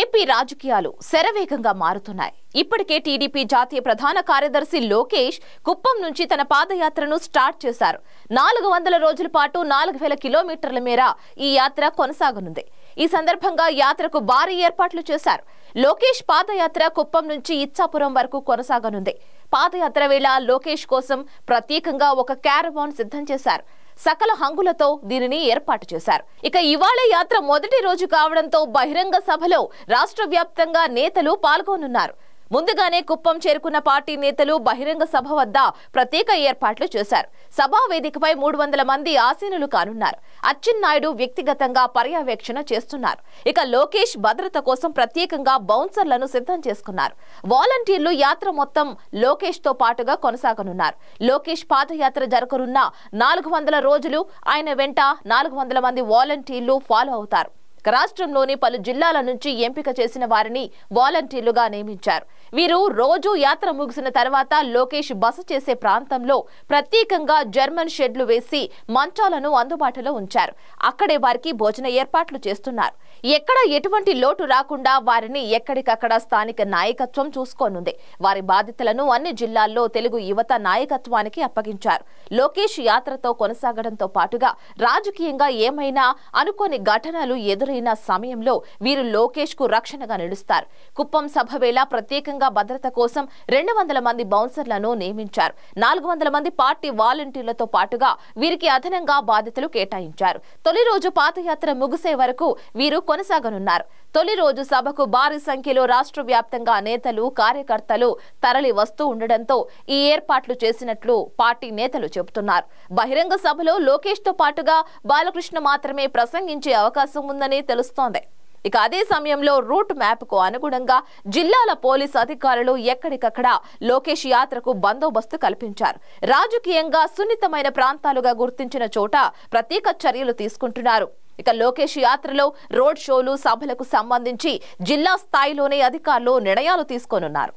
AP రాజకీయాలు శరవేగంగా మారుతున్నాయి ఇప్పటికే టీడీపీ జాతీయ ప్రధాన కార్యదర్శి లోకేష్ కుప్పం నుంచి తన పాదయాత్రను స్టార్ట్ చేశారు నాలుగు వందల రోజుల పాటు నాలుగు వేల కిలోమీటర్ల మేర ఈ యాత్ర కొనసాగనుంది ఈ సందర్భంగా యాత్రకు భారీ ఏర్పాట్లు చేశారు లోకేష్ పాదయాత్ర కుప్పం నుంచి ఇచ్చాపురం వరకు కొనసాగనుంది పాదయాత్ర వేళ లోకేష్ కోసం ప్రత్యేకంగా ఒక క్యారవాన్ సిద్ధం చేశారు సకల హంగులతో దీనిని ఏర్పాటు చేశారు ఇక ఇవాళ యాత్ర మొదటి రోజు కావడంతో బహిరంగ సభలో రాష్ట్ర నేతలు పాల్గొనున్నారు ముందుగానే కుప్పం చేరుకున్న పార్టీ నేతలు బహిరంగ సభ వద్ద ప్రత్యేక ఏర్పాట్లు చేశారు సభా వేదికపై మూడు వందల మంది ఆసీనులు కానున్నారు అచ్చెన్నాయుడు వ్యక్తిగతంగా పర్యవేక్షణ చేస్తున్నారు ఇక లోకేష్ భద్రత కోసం ప్రత్యేకంగా బౌన్సర్లను సిద్ధం చేసుకున్నారు వాలంటీర్లు యాత్ర మొత్తం లోకేష్ తో పాటుగా కొనసాగనున్నారు లోకేష్ పాదయాత్ర జరగనున్న నాలుగు వందల రోజులు ఆయన వెంట నాలుగు వందల మంది వాలంటీర్లు ఫాలో అవుతారు రాష్ట్రంలోని పలు జిల్లాల నుంచి ఎంపిక చేసిన వారిని వాలంటీర్లుగా నియమించారు వీరు రోజు యాత్ర ముగిసిన తర్వాత లోకేష్ బస చేసే ప్రాంతంలో ప్రత్యేకంగా జర్మన్ షెడ్లు వేసి మంచాలను అందుబాటులో ఉంచారు అక్కడే వారికి భోజన ఏర్పాట్లు చేస్తున్నారు ఎక్కడ ఎటువంటి లోటు రాకుండా వారిని ఎక్కడికక్కడ స్థానిక నాయకత్వం చూసుకోనుంది వారి బాధ్యతలను అన్ని జిల్లాల్లో తెలుగు యువత నాయకత్వానికి అప్పగించారు లోకేష్ యాత్రతో కొనసాగడంతో పాటుగా రాజకీయంగా ఏమైనా అనుకోని ఘటనలు ఎదురై అల్లాడిన సమయంలో వీరు లోకేష్ కు రక్షణగా నిలుస్తారు కుప్పం సభ వేళ ప్రత్యేకంగా భద్రత కోసం రెండు వందల మంది బౌన్సర్లను నియమించారు నాలుగు వందల మంది పార్టీ వాలంటీర్లతో పాటుగా వీరికి అదనంగా బాధ్యతలు కేటాయించారు తొలి రోజు పాదయాత్ర ముగిసే వరకు వీరు కొనసాగనున్నారు తొలి రోజు సభకు భారీ సంఖ్యలో రాష్ట్ర వ్యాప్తంగా నేతలు కార్యకర్తలు తరలి వస్తూ ఉండడంతో ఈ ఏర్పాట్లు చేసినట్లు పార్టీ నేతలు చెబుతున్నారు బహిరంగ సభలో లోకేష్ తో పాటుగా బాలకృష్ణ మాత్రమే ప్రసంగించే అవకాశం ఉందని తెలుస్తోంది ఇక అదే సమయంలో రూట్ మ్యాప్కు అనుగుణంగా జిల్లాల పోలీస్ అధికారులు ఎక్కడికక్కడ లోకేష్ యాత్రకు బందోబస్తు కల్పించారు రాజకీయంగా సున్నితమైన ప్రాంతాలుగా గుర్తించిన చోట ప్రత్యేక చర్యలు తీసుకుంటున్నారు ఇక లోకేష్ యాత్రలో రోడ్ షోలు సభలకు సంబంధించి జిల్లా స్థాయిలోనే అధికారులు నిర్ణయాలు తీసుకోనున్నారు